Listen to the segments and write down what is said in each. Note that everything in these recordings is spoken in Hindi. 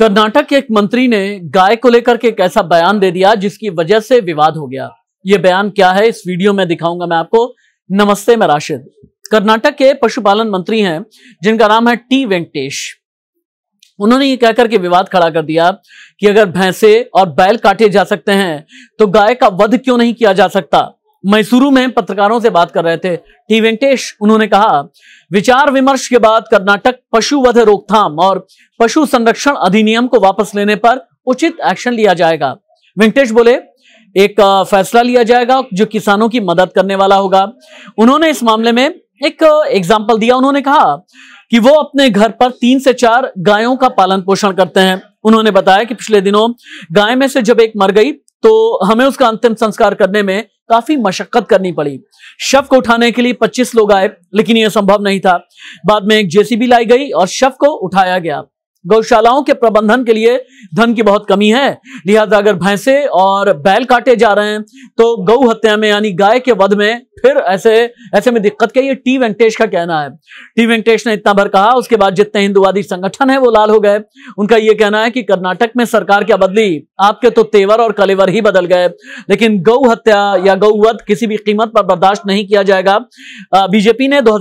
कर्नाटक के एक मंत्री ने गाय को लेकर के एक ऐसा बयान दे दिया जिसकी वजह से विवाद हो गया ये बयान क्या है इस वीडियो में दिखाऊंगा मैं आपको नमस्ते मैं राशिद कर्नाटक के पशुपालन मंत्री हैं जिनका नाम है टी वेंकटेश उन्होंने ये कहकर के विवाद खड़ा कर दिया कि अगर भैंसे और बैल काटे जा सकते हैं तो गाय का वध क्यों नहीं किया जा सकता मैसूरू में पत्रकारों से बात कर रहे थे टी वेंकटेश उन्होंने कहा विचार विमर्श के बाद कर्नाटक पशु वध रोकथाम और पशु संरक्षण अधिनियम को वापस लेने पर उचित एक्शन लिया जाएगा वेंकटेश बोले एक फैसला लिया जाएगा जो किसानों की मदद करने वाला होगा उन्होंने इस मामले में एक एग्जाम्पल दिया उन्होंने कहा कि वो अपने घर पर तीन से चार गायों का पालन पोषण करते हैं उन्होंने बताया कि पिछले दिनों गाय में से जब एक मर गई तो हमें उसका अंतिम संस्कार करने में काफी मशक्कत करनी पड़ी शव को उठाने के लिए 25 लोग आए लेकिन यह संभव नहीं था बाद में एक जेसीबी लाई गई और शव को उठाया गया गौशालाओं के प्रबंधन के लिए धन की बहुत कमी है लिहाजा अगर भैंसे और बैल काटे जा रहे हैं तो गौ हत्या में यानी गाय के वध में फिर ऐसे ऐसे में दिक्कत क्या ये टी वेंकटेश का कहना है टी वेंकटेश ने इतना भर कहा उसके बाद जितने हिंदुवादी संगठन है वो लाल हो गए उनका ये कहना है कि कर्नाटक में सरकार क्या बदली आपके तो तेवर और कलेवर ही बदल गए लेकिन गौ हत्या या गौ वध किसी भी कीमत पर बर्दाश्त नहीं किया जाएगा बीजेपी ने दो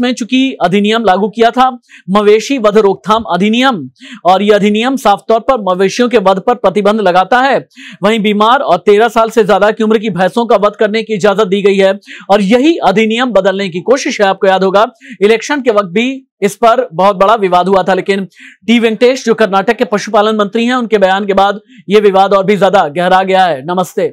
में चूंकि अधिनियम लागू किया था मवेशी वध रोकथाम अधिनियम और यह अधिनियम साफ तौर पर मवेशियों के वध पर प्रतिबंध लगाता है वहीं बीमार और तेरह साल से ज्यादा की उम्र की भैंसों का वध करने की इजाजत दी गई है और यही अधिनियम बदलने की कोशिश है आपको याद होगा इलेक्शन के वक्त भी इस पर बहुत बड़ा विवाद हुआ था लेकिन टी वेंकटेश जो कर्नाटक के पशुपालन मंत्री हैं उनके बयान के बाद यह विवाद और भी ज्यादा गहरा गया है नमस्ते